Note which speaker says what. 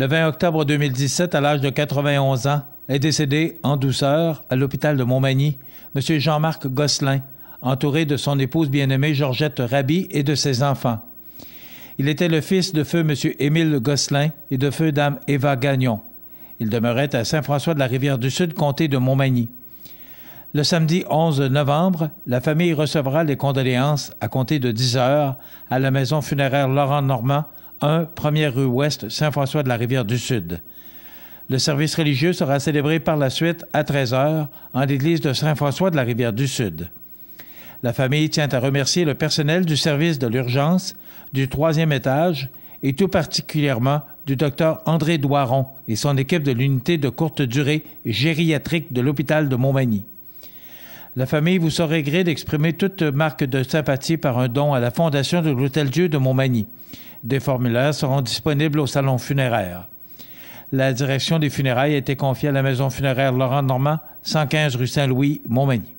Speaker 1: le 20 octobre 2017 à l'âge de 91 ans, est décédé en douceur à l'hôpital de Montmagny M. Jean-Marc Gosselin, entouré de son épouse bien-aimée Georgette Rabi et de ses enfants. Il était le fils de feu M. Émile Gosselin et de feu Dame Eva Gagnon. Il demeurait à Saint-François de la Rivière-du-Sud, comté de Montmagny. Le samedi 11 novembre, la famille recevra les condoléances à compter de 10 heures à la maison funéraire Laurent Normand 1, première rue ouest, Saint-François de la Rivière du Sud. Le service religieux sera célébré par la suite à 13h en l'église de Saint-François de la Rivière du Sud. La famille tient à remercier le personnel du service de l'urgence, du troisième étage et tout particulièrement du docteur André Doiron et son équipe de l'unité de courte durée gériatrique de l'hôpital de Montmagny. La famille vous saurait gré d'exprimer toute marque de sympathie par un don à la Fondation de l'Hôtel Dieu de Montmagny. Des formulaires seront disponibles au salon funéraire. La direction des funérailles a été confiée à la maison funéraire Laurent Normand, 115 rue Saint-Louis, Montmagny.